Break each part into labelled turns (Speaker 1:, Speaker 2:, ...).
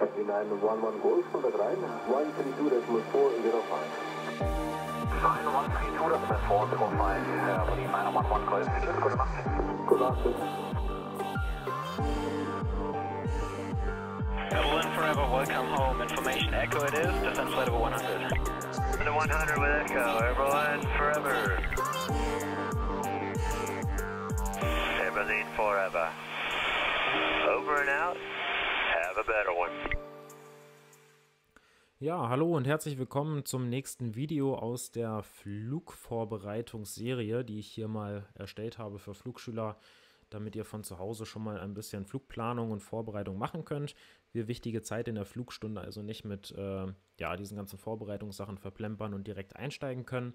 Speaker 1: has Evelyn Forever, welcome home. Information Echo it is, descend flight over 100. The 100 with Echo, Evelyn Forever. Evelyn Forever. Over and out. Ja, hallo und herzlich willkommen zum nächsten Video aus der Flugvorbereitungsserie, die ich hier mal erstellt habe für Flugschüler, damit ihr von zu Hause schon mal ein bisschen Flugplanung und Vorbereitung machen könnt. Wir wichtige Zeit in der Flugstunde also nicht mit äh, ja, diesen ganzen Vorbereitungssachen verplempern und direkt einsteigen können.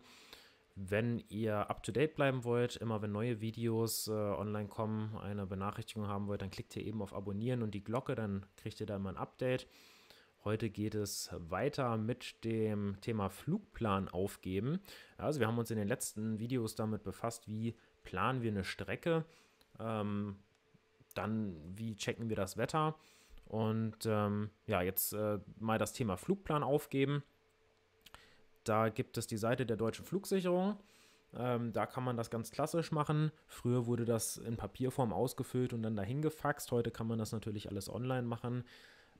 Speaker 1: Wenn ihr up-to-date bleiben wollt, immer wenn neue Videos äh, online kommen, eine Benachrichtigung haben wollt, dann klickt ihr eben auf Abonnieren und die Glocke, dann kriegt ihr da immer ein Update. Heute geht es weiter mit dem Thema Flugplan aufgeben. Also wir haben uns in den letzten Videos damit befasst, wie planen wir eine Strecke, ähm, dann wie checken wir das Wetter und ähm, ja, jetzt äh, mal das Thema Flugplan aufgeben. Da gibt es die Seite der deutschen Flugsicherung. Ähm, da kann man das ganz klassisch machen. Früher wurde das in Papierform ausgefüllt und dann dahin gefaxt. Heute kann man das natürlich alles online machen.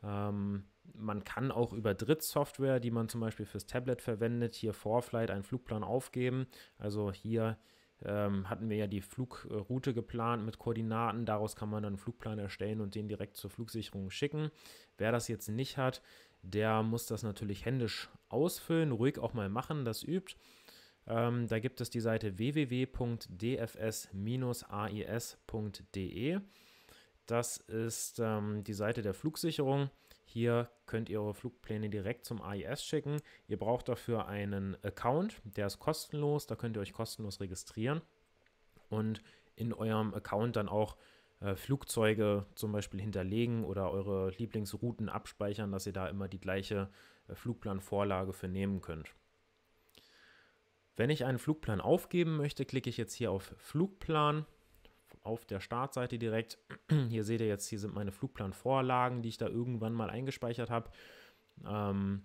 Speaker 1: Ähm, man kann auch über Drittsoftware, die man zum Beispiel fürs Tablet verwendet, hier Vorflight einen Flugplan aufgeben. Also hier ähm, hatten wir ja die Flugroute geplant mit Koordinaten. Daraus kann man dann einen Flugplan erstellen und den direkt zur Flugsicherung schicken. Wer das jetzt nicht hat, der muss das natürlich händisch ausfüllen, ruhig auch mal machen, das übt. Ähm, da gibt es die Seite www.dfs-ais.de. Das ist ähm, die Seite der Flugsicherung. Hier könnt ihr eure Flugpläne direkt zum AIS schicken. Ihr braucht dafür einen Account, der ist kostenlos. Da könnt ihr euch kostenlos registrieren und in eurem Account dann auch äh, Flugzeuge zum Beispiel hinterlegen oder eure Lieblingsrouten abspeichern, dass ihr da immer die gleiche äh, Flugplanvorlage für nehmen könnt. Wenn ich einen Flugplan aufgeben möchte, klicke ich jetzt hier auf Flugplan auf der Startseite direkt. Hier seht ihr jetzt, hier sind meine Flugplanvorlagen, die ich da irgendwann mal eingespeichert habe. Ähm,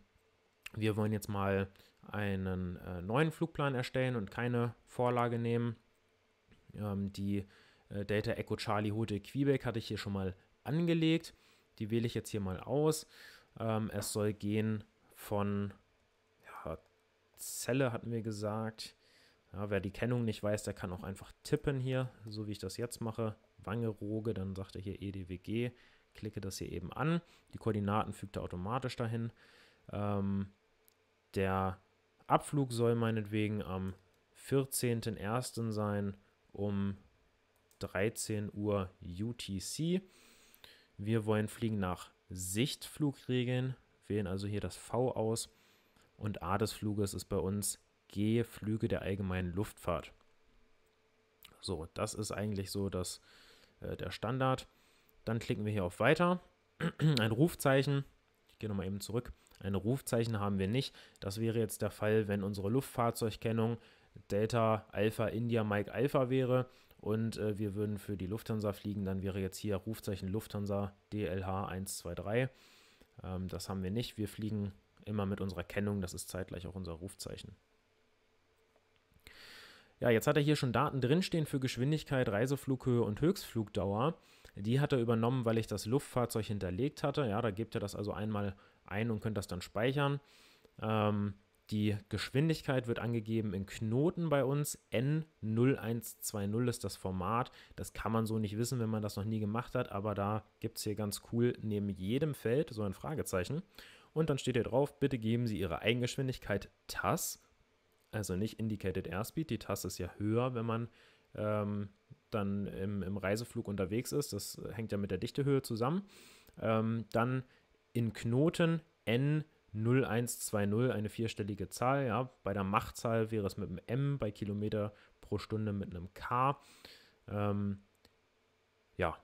Speaker 1: wir wollen jetzt mal einen äh, neuen Flugplan erstellen und keine Vorlage nehmen, ähm, die äh, Data Echo Charlie Hotel Quebec hatte ich hier schon mal angelegt. Die wähle ich jetzt hier mal aus. Ähm, es soll gehen von ja, Zelle, hatten wir gesagt. Ja, wer die Kennung nicht weiß, der kann auch einfach tippen hier, so wie ich das jetzt mache. Wange, Roge, dann sagt er hier EDWG. Klicke das hier eben an. Die Koordinaten fügt er automatisch dahin. Ähm, der Abflug soll meinetwegen am 14.01. sein um 13 Uhr UTC. Wir wollen fliegen nach Sichtflugregeln, wählen also hier das V aus und A des Fluges ist bei uns G, Flüge der allgemeinen Luftfahrt. So, das ist eigentlich so das, äh, der Standard. Dann klicken wir hier auf Weiter. Ein Rufzeichen, ich gehe nochmal eben zurück, ein Rufzeichen haben wir nicht. Das wäre jetzt der Fall, wenn unsere Luftfahrzeugkennung Delta Alpha India Mike Alpha wäre. Und äh, wir würden für die Lufthansa fliegen. Dann wäre jetzt hier Rufzeichen Lufthansa DLH 123. Ähm, das haben wir nicht. Wir fliegen immer mit unserer Kennung. Das ist zeitgleich auch unser Rufzeichen. Ja, jetzt hat er hier schon Daten drinstehen für Geschwindigkeit, Reiseflughöhe und Höchstflugdauer. Die hat er übernommen, weil ich das Luftfahrzeug hinterlegt hatte. Ja, da gebt ihr das also einmal ein und könnt das dann speichern. Ähm, die Geschwindigkeit wird angegeben in Knoten bei uns. N0120 ist das Format. Das kann man so nicht wissen, wenn man das noch nie gemacht hat, aber da gibt es hier ganz cool neben jedem Feld so ein Fragezeichen. Und dann steht hier drauf, bitte geben Sie Ihre Eigengeschwindigkeit TAS, also nicht Indicated Airspeed. Die TAS ist ja höher, wenn man ähm, dann im, im, Reiseflug unterwegs ist. Das hängt ja mit der Dichtehöhe zusammen. Ähm, dann in Knoten N0120. 0120 eine vierstellige Zahl. Ja. Bei der Machtzahl wäre es mit einem M, bei Kilometer pro Stunde mit einem K. Ähm, ja,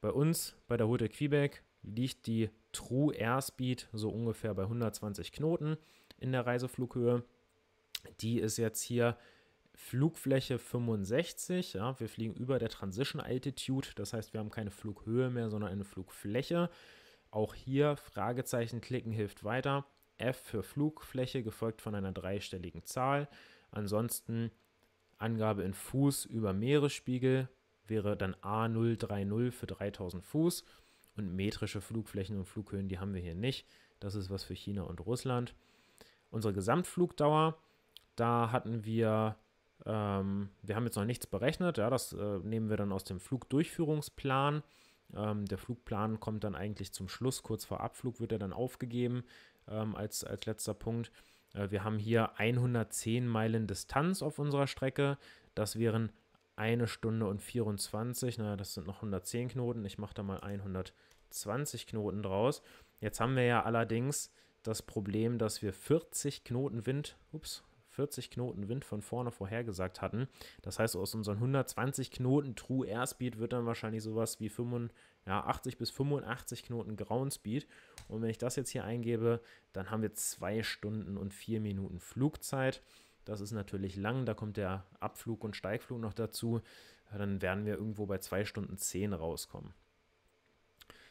Speaker 1: bei uns, bei der Route Quebec, liegt die True Airspeed so ungefähr bei 120 Knoten in der Reiseflughöhe. Die ist jetzt hier Flugfläche 65. Ja, wir fliegen über der Transition Altitude, das heißt, wir haben keine Flughöhe mehr, sondern eine Flugfläche. Auch hier Fragezeichen klicken hilft weiter. F für Flugfläche gefolgt von einer dreistelligen Zahl. Ansonsten Angabe in Fuß über Meeresspiegel wäre dann A030 für 3000 Fuß. Und metrische Flugflächen und Flughöhen, die haben wir hier nicht. Das ist was für China und Russland. Unsere Gesamtflugdauer, da hatten wir, ähm, wir haben jetzt noch nichts berechnet. Ja, das äh, nehmen wir dann aus dem Flugdurchführungsplan. Ähm, der Flugplan kommt dann eigentlich zum Schluss, kurz vor Abflug wird er dann aufgegeben ähm, als, als letzter Punkt. Äh, wir haben hier 110 Meilen Distanz auf unserer Strecke. Das wären eine Stunde und 24. Naja, das sind noch 110 Knoten. Ich mache da mal 120 Knoten draus. Jetzt haben wir ja allerdings das Problem, dass wir 40 Knoten Wind, ups, 40 Knoten Wind von vorne vorhergesagt hatten. Das heißt, aus unseren 120 Knoten True Airspeed wird dann wahrscheinlich sowas wie 85, ja, 80 bis 85 Knoten Ground Speed. Und wenn ich das jetzt hier eingebe, dann haben wir 2 Stunden und 4 Minuten Flugzeit. Das ist natürlich lang, da kommt der Abflug und Steigflug noch dazu. Dann werden wir irgendwo bei 2 Stunden 10 rauskommen.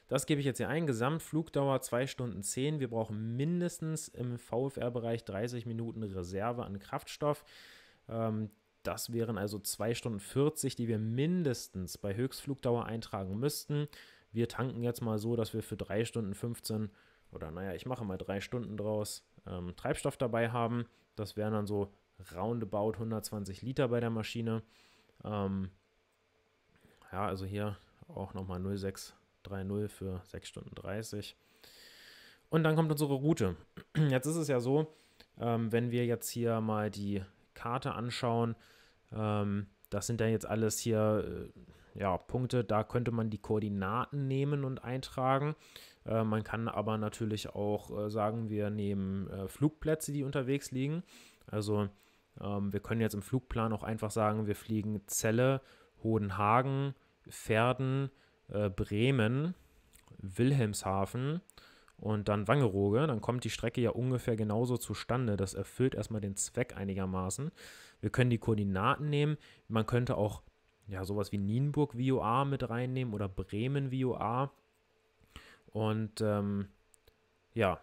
Speaker 1: Das gebe ich jetzt hier ein. Gesamtflugdauer 2 Stunden 10. Wir brauchen mindestens im VFR-Bereich 30 Minuten Reserve an Kraftstoff. Ähm, das wären also 2 Stunden 40, die wir mindestens bei Höchstflugdauer eintragen müssten. Wir tanken jetzt mal so, dass wir für 3 Stunden 15 oder naja, ich mache mal 3 Stunden draus ähm, Treibstoff dabei haben. Das wären dann so roundabout 120 Liter bei der Maschine. Ähm, ja, also hier auch nochmal 0,6 3,0 für 6 Stunden 30. Und dann kommt unsere Route. Jetzt ist es ja so, ähm, wenn wir jetzt hier mal die Karte anschauen, ähm, das sind dann jetzt alles hier äh, ja, Punkte, da könnte man die Koordinaten nehmen und eintragen. Äh, man kann aber natürlich auch äh, sagen, wir nehmen äh, Flugplätze, die unterwegs liegen. Also ähm, wir können jetzt im Flugplan auch einfach sagen, wir fliegen Zelle, Hodenhagen, Pferden, äh, Bremen, Wilhelmshaven und dann Wangerooge, dann kommt die Strecke ja ungefähr genauso zustande. Das erfüllt erstmal den Zweck einigermaßen. Wir können die Koordinaten nehmen. Man könnte auch ja sowas wie Nienburg VOA mit reinnehmen oder Bremen VOA. Und ähm, ja,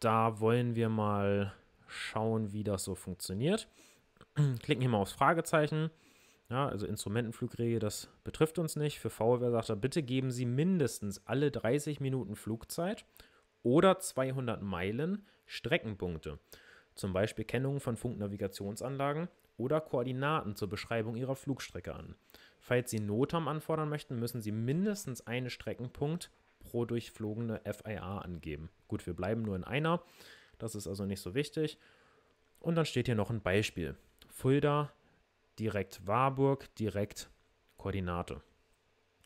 Speaker 1: da wollen wir mal schauen, wie das so funktioniert. Klicken hier mal aufs Fragezeichen. Ja, also Instrumentenflugregie, das betrifft uns nicht. Für Feuerwehr sagt er, bitte geben Sie mindestens alle 30 Minuten Flugzeit oder 200 Meilen Streckenpunkte, zum Beispiel Kennungen von Funknavigationsanlagen oder Koordinaten zur Beschreibung Ihrer Flugstrecke an. Falls Sie NOTAM anfordern möchten, müssen Sie mindestens einen Streckenpunkt pro durchflogene FIA angeben. Gut, wir bleiben nur in einer, das ist also nicht so wichtig. Und dann steht hier noch ein Beispiel. Fulda direkt Warburg, direkt Koordinate.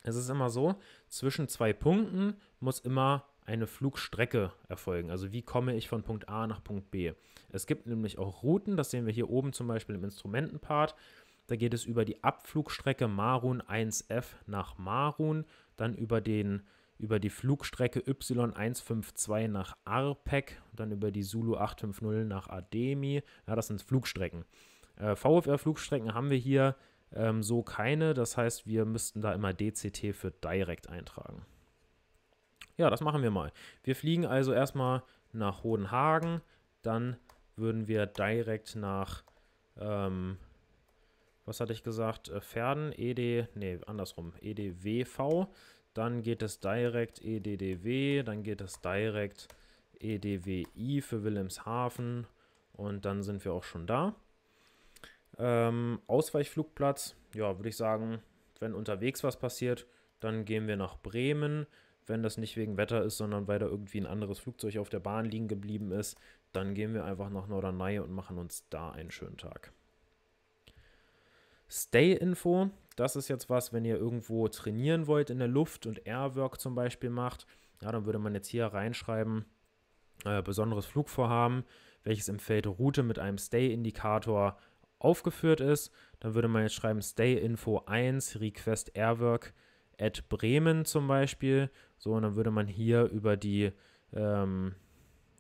Speaker 1: Es ist immer so, zwischen zwei Punkten muss immer eine Flugstrecke erfolgen. Also wie komme ich von Punkt A nach Punkt B? Es gibt nämlich auch Routen, das sehen wir hier oben zum Beispiel im Instrumentenpart. Da geht es über die Abflugstrecke Marun 1F nach Marun, dann über, den, über die Flugstrecke Y152 nach Arpec, dann über die Sulu 850 nach Ademi. Ja, das sind Flugstrecken. Äh, VFR-Flugstrecken haben wir hier ähm, so keine. Das heißt, wir müssten da immer DCT für direkt eintragen. Ja, das machen wir mal. Wir fliegen also erstmal nach Hohenhagen. Dann würden wir direkt nach, ähm, was hatte ich gesagt, Pferden, äh, ED, nee, andersrum, EDWV. Dann geht es direkt EDDW, dann geht es direkt EDWI für Wilhelmshaven und dann sind wir auch schon da. Ähm, Ausweichflugplatz, ja, würde ich sagen, wenn unterwegs was passiert, dann gehen wir nach Bremen. Wenn das nicht wegen Wetter ist, sondern weil da irgendwie ein anderes Flugzeug auf der Bahn liegen geblieben ist, dann gehen wir einfach nach Norderney und machen uns da einen schönen Tag. Stay-Info, das ist jetzt was, wenn ihr irgendwo trainieren wollt in der Luft und Airwork zum Beispiel macht, ja, dann würde man jetzt hier reinschreiben, äh, besonderes Flugvorhaben, welches im Feld Route mit einem Stay-Indikator aufgeführt ist, dann würde man jetzt schreiben Stay Info 1 request airwork at Bremen zum Beispiel. So, und dann würde man hier über die, ähm,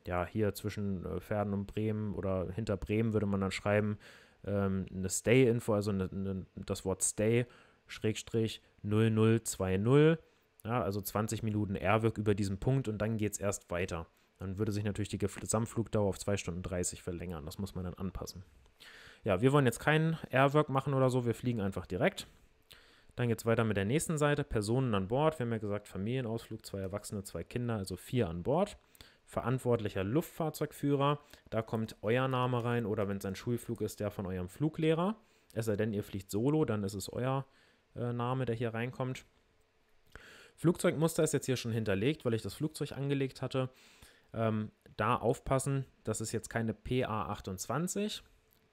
Speaker 1: ja, hier zwischen Pferden äh, und Bremen oder hinter Bremen würde man dann schreiben, ähm, eine Stay-Info, also eine, eine, das Wort Stay, Schrägstrich 0020. Ja, also 20 Minuten Airwork über diesen Punkt und dann geht es erst weiter. Dann würde sich natürlich die Gesamtflugdauer auf 2 Stunden 30 verlängern. Das muss man dann anpassen. Ja, wir wollen jetzt keinen Airwork machen oder so, wir fliegen einfach direkt. Dann geht es weiter mit der nächsten Seite, Personen an Bord. Wir haben ja gesagt, Familienausflug, zwei Erwachsene, zwei Kinder, also vier an Bord. Verantwortlicher Luftfahrzeugführer, da kommt euer Name rein oder wenn es ein Schulflug ist, der von eurem Fluglehrer. Es sei denn, ihr fliegt solo, dann ist es euer äh, Name, der hier reinkommt. Flugzeugmuster ist jetzt hier schon hinterlegt, weil ich das Flugzeug angelegt hatte. Ähm, da aufpassen, das ist jetzt keine PA28,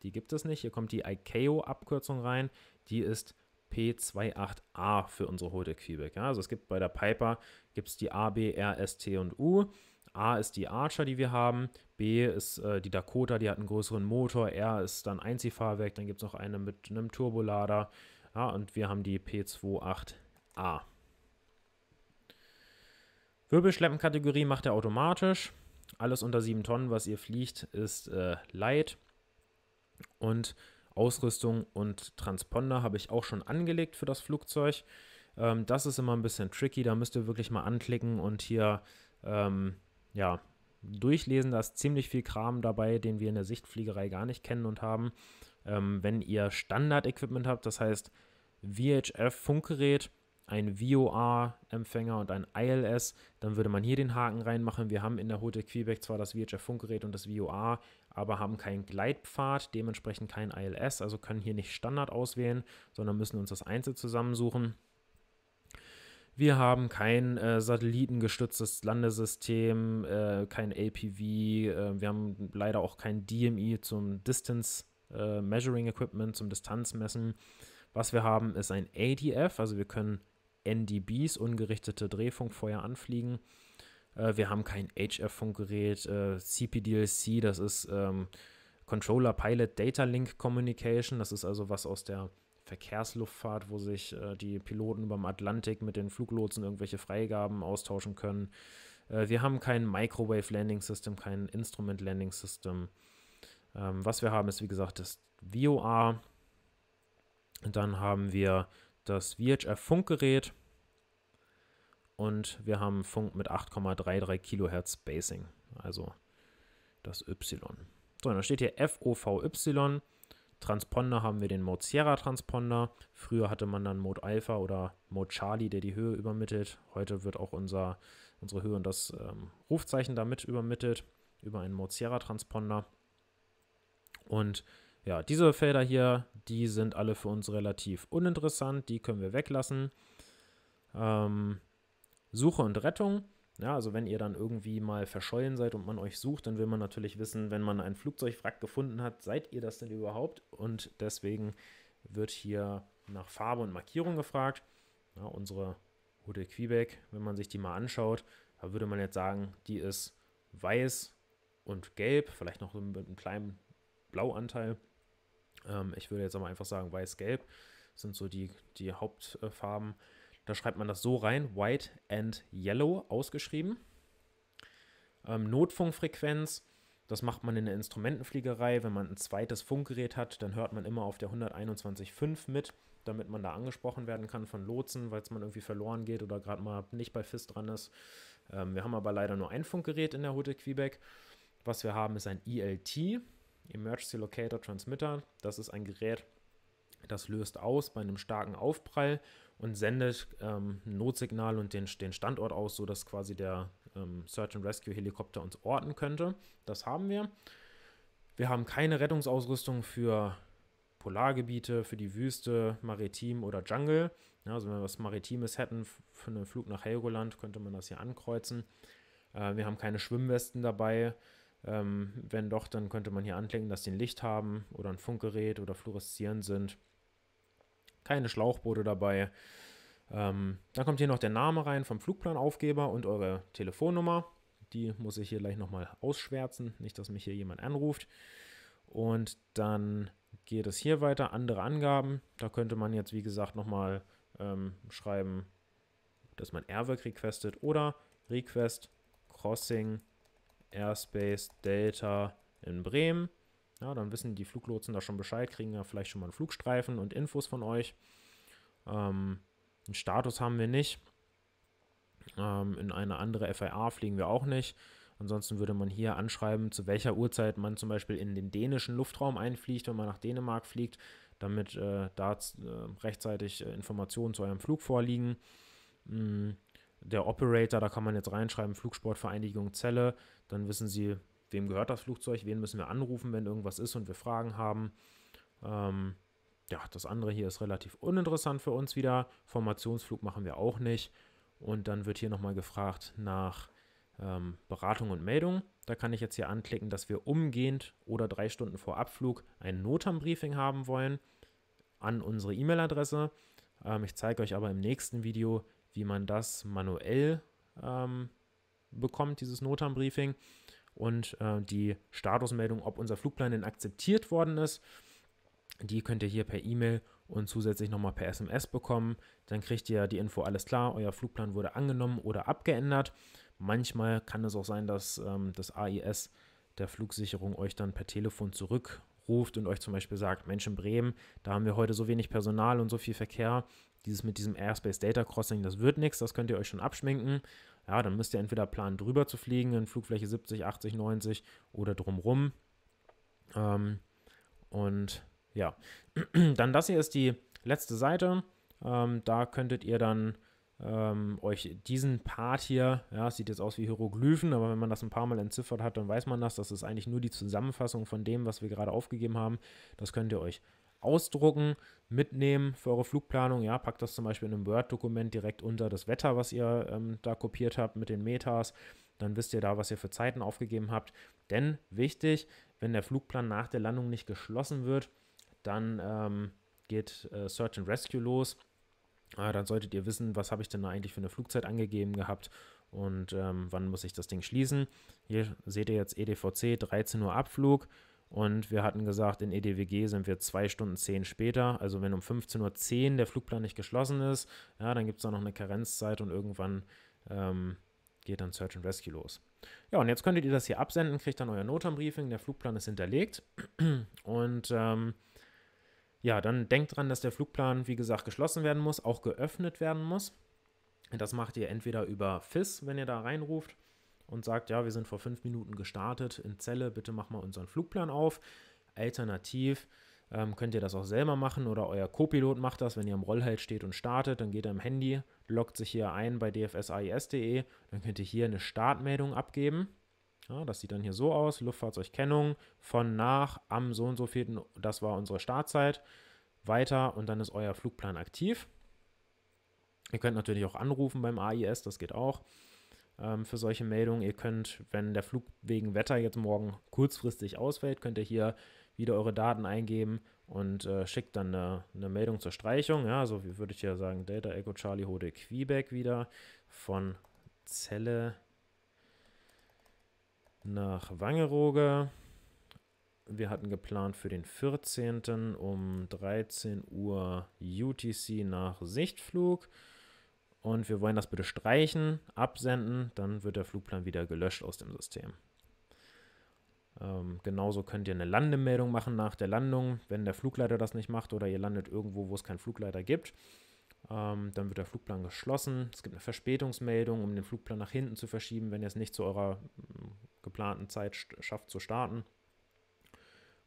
Speaker 1: die gibt es nicht. Hier kommt die ICAO-Abkürzung rein. Die ist P28A für unsere Holodeck Feedback. Ja, also es gibt bei der Piper gibt's die A, B, R, S, T und U. A ist die Archer, die wir haben. B ist äh, die Dakota, die hat einen größeren Motor. R ist dann Einziehfahrwerk. Dann gibt es noch eine mit einem Turbolader. Ja, und wir haben die P28A. Wirbelschleppenkategorie macht er automatisch. Alles unter 7 Tonnen, was ihr fliegt, ist äh, light. Und Ausrüstung und Transponder habe ich auch schon angelegt für das Flugzeug. Ähm, das ist immer ein bisschen tricky, da müsst ihr wirklich mal anklicken und hier ähm, ja, durchlesen. Da ist ziemlich viel Kram dabei, den wir in der Sichtfliegerei gar nicht kennen und haben. Ähm, wenn ihr Standard-Equipment habt, das heißt VHF-Funkgerät, ein vor empfänger und ein ILS, dann würde man hier den Haken reinmachen. Wir haben in der Hotel Quebec zwar das VHF-Funkgerät und das VOA, aber haben keinen Gleitpfad, dementsprechend kein ILS, also können hier nicht Standard auswählen, sondern müssen uns das Einzel zusammensuchen. Wir haben kein äh, satellitengestütztes Landesystem, äh, kein APV, äh, wir haben leider auch kein DMI zum Distance äh, Measuring Equipment, zum Distanzmessen. Was wir haben, ist ein ADF, also wir können NDBs, ungerichtete Drehfunkfeuer, anfliegen. Äh, wir haben kein HF-Funkgerät, CPDLC, äh, das ist ähm, Controller Pilot Data Link Communication, das ist also was aus der Verkehrsluftfahrt, wo sich äh, die Piloten über dem Atlantik mit den Fluglotsen irgendwelche Freigaben austauschen können. Äh, wir haben kein Microwave Landing System, kein Instrument Landing System. Ähm, was wir haben, ist wie gesagt das VOR. Dann haben wir das VHF-Funkgerät und wir haben Funk mit 8,33 Kilohertz Spacing, also das Y. So, dann steht hier FOVY. Transponder haben wir den Mode Sierra Transponder. Früher hatte man dann Mode Alpha oder Mode Charlie, der die Höhe übermittelt. Heute wird auch unser, unsere Höhe und das ähm, Rufzeichen damit übermittelt über einen Mode Sierra Transponder. Und ja, diese Felder hier, die sind alle für uns relativ uninteressant. Die können wir weglassen. Ähm, Suche und Rettung. Ja, also wenn ihr dann irgendwie mal verschollen seid und man euch sucht, dann will man natürlich wissen, wenn man ein Flugzeugwrack gefunden hat, seid ihr das denn überhaupt? Und deswegen wird hier nach Farbe und Markierung gefragt. Ja, unsere Hude Quebec, wenn man sich die mal anschaut, da würde man jetzt sagen, die ist weiß und gelb, vielleicht noch mit einem kleinen Blauanteil. Ähm, ich würde jetzt aber einfach sagen, weiß-gelb sind so die, die Hauptfarben. Äh, da schreibt man das so rein, White and Yellow ausgeschrieben. Ähm, Notfunkfrequenz, das macht man in der Instrumentenfliegerei. Wenn man ein zweites Funkgerät hat, dann hört man immer auf der 121.5 mit, damit man da angesprochen werden kann von Lotsen, weil es man irgendwie verloren geht oder gerade mal nicht bei FIS dran ist. Ähm, wir haben aber leider nur ein Funkgerät in der Hotel Quebec. Was wir haben, ist ein ELT, Emergency Locator Transmitter. Das ist ein Gerät, das löst aus bei einem starken Aufprall und sendet ähm, ein Notsignal und den, den Standort aus, sodass quasi der ähm, Search and Rescue Helikopter uns orten könnte. Das haben wir. Wir haben keine Rettungsausrüstung für Polargebiete, für die Wüste, Maritim oder Jungle. Ja, also wenn wir was Maritimes hätten für einen Flug nach Helgoland, könnte man das hier ankreuzen. Äh, wir haben keine Schwimmwesten dabei. Ähm, wenn doch, dann könnte man hier anklicken, dass sie ein Licht haben oder ein Funkgerät oder fluoreszierend sind. Keine Schlauchboote dabei. Ähm, dann kommt hier noch der Name rein vom Flugplanaufgeber und eure Telefonnummer. Die muss ich hier gleich nochmal ausschwärzen, nicht, dass mich hier jemand anruft. Und dann geht es hier weiter, andere Angaben. Da könnte man jetzt, wie gesagt, nochmal ähm, schreiben, dass man Airwork requestet oder Request Crossing Airspace Delta in Bremen. Ja, dann wissen die Fluglotsen da schon Bescheid, kriegen ja vielleicht schon mal einen Flugstreifen und Infos von euch. Ähm, einen Status haben wir nicht. Ähm, in eine andere FIA fliegen wir auch nicht. Ansonsten würde man hier anschreiben, zu welcher Uhrzeit man zum Beispiel in den dänischen Luftraum einfliegt, wenn man nach Dänemark fliegt, damit äh, da äh, rechtzeitig äh, Informationen zu eurem Flug vorliegen. Mhm der Operator, da kann man jetzt reinschreiben, Flugsportvereinigung Zelle, dann wissen sie, wem gehört das Flugzeug, wen müssen wir anrufen, wenn irgendwas ist und wir Fragen haben. Ähm, ja, das andere hier ist relativ uninteressant für uns wieder. Formationsflug machen wir auch nicht. Und dann wird hier nochmal gefragt nach ähm, Beratung und Meldung. Da kann ich jetzt hier anklicken, dass wir umgehend oder drei Stunden vor Abflug ein Notam-Briefing haben wollen an unsere E-Mail-Adresse. Ähm, ich zeige euch aber im nächsten Video, wie man das manuell ähm, bekommt, dieses Notarmbriefing und äh, die Statusmeldung, ob unser Flugplan denn akzeptiert worden ist. Die könnt ihr hier per E-Mail und zusätzlich nochmal per SMS bekommen. Dann kriegt ihr die Info, alles klar, euer Flugplan wurde angenommen oder abgeändert. Manchmal kann es auch sein, dass ähm, das AIS der Flugsicherung euch dann per Telefon zurück ruft und euch zum Beispiel sagt, Mensch in Bremen, da haben wir heute so wenig Personal und so viel Verkehr, dieses mit diesem Airspace Data Crossing, das wird nichts, das könnt ihr euch schon abschminken. Ja, dann müsst ihr entweder planen, drüber zu fliegen in Flugfläche 70, 80, 90 oder drumrum. Ähm, und ja, dann das hier ist die letzte Seite. Ähm, da könntet ihr dann ähm, euch diesen Part hier, ja, sieht jetzt aus wie Hieroglyphen, aber wenn man das ein paar Mal entziffert hat, dann weiß man das. Das ist eigentlich nur die Zusammenfassung von dem, was wir gerade aufgegeben haben. Das könnt ihr euch ausdrucken, mitnehmen für eure Flugplanung. Ja, packt das zum Beispiel in einem Word-Dokument direkt unter das Wetter, was ihr ähm, da kopiert habt mit den Metas. Dann wisst ihr da, was ihr für Zeiten aufgegeben habt. Denn wichtig, wenn der Flugplan nach der Landung nicht geschlossen wird, dann ähm, geht äh, Search and Rescue los. Ah, dann solltet ihr wissen, was habe ich denn da eigentlich für eine Flugzeit angegeben gehabt und ähm, wann muss ich das Ding schließen. Hier seht ihr jetzt EDVC 13 Uhr Abflug und wir hatten gesagt, in EDWG sind wir 2 Stunden 10 später. Also wenn um 15.10 Uhr der Flugplan nicht geschlossen ist, ja, dann gibt es da noch eine Karenzzeit und irgendwann ähm, geht dann Search and Rescue los. Ja, und jetzt könntet ihr das hier absenden, kriegt dann euer Notarmbriefing, der Flugplan ist hinterlegt und ähm, ja, dann denkt dran, dass der Flugplan, wie gesagt, geschlossen werden muss, auch geöffnet werden muss. Das macht ihr entweder über FIS, wenn ihr da reinruft und sagt, ja, wir sind vor fünf Minuten gestartet in Zelle, bitte mach mal unseren Flugplan auf. Alternativ ähm, könnt ihr das auch selber machen oder euer Copilot macht das, wenn ihr am Rollhalt steht und startet, dann geht er im Handy, loggt sich hier ein bei dfsais.de, dann könnt ihr hier eine Startmeldung abgeben ja, das sieht dann hier so aus: Luftfahrzeugkennung von nach am so und so vielten, das war unsere Startzeit, weiter und dann ist euer Flugplan aktiv. Ihr könnt natürlich auch anrufen beim AIS, das geht auch ähm, für solche Meldungen. Ihr könnt, wenn der Flug wegen Wetter jetzt morgen kurzfristig ausfällt, könnt ihr hier wieder eure Daten eingeben und äh, schickt dann eine, eine, Meldung zur Streichung. Ja, also wie würde ich ja sagen, Delta Echo Charlie Hode Quebec wieder von Zelle nach Wangerooge. Wir hatten geplant für den 14. um 13 Uhr UTC nach Sichtflug. Und wir wollen das bitte streichen, absenden, dann wird der Flugplan wieder gelöscht aus dem System. Ähm, genauso könnt ihr eine Landemeldung machen nach der Landung, wenn der Flugleiter das nicht macht oder ihr landet irgendwo, wo es keinen Flugleiter gibt. Ähm, dann wird der Flugplan geschlossen. Es gibt eine Verspätungsmeldung, um den Flugplan nach hinten zu verschieben, wenn ihr es nicht zu eurer geplanten Zeit schafft zu starten.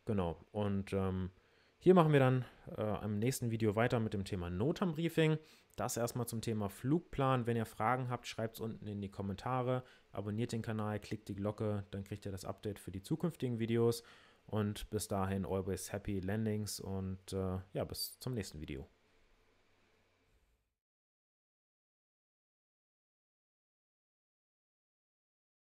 Speaker 1: Genau, und ähm, hier machen wir dann äh, im nächsten Video weiter mit dem Thema Notam-Briefing. Das erstmal zum Thema Flugplan. Wenn ihr Fragen habt, schreibt es unten in die Kommentare. Abonniert den Kanal, klickt die Glocke, dann kriegt ihr das Update für die zukünftigen Videos. Und bis dahin, always happy landings und äh, ja, bis zum nächsten Video.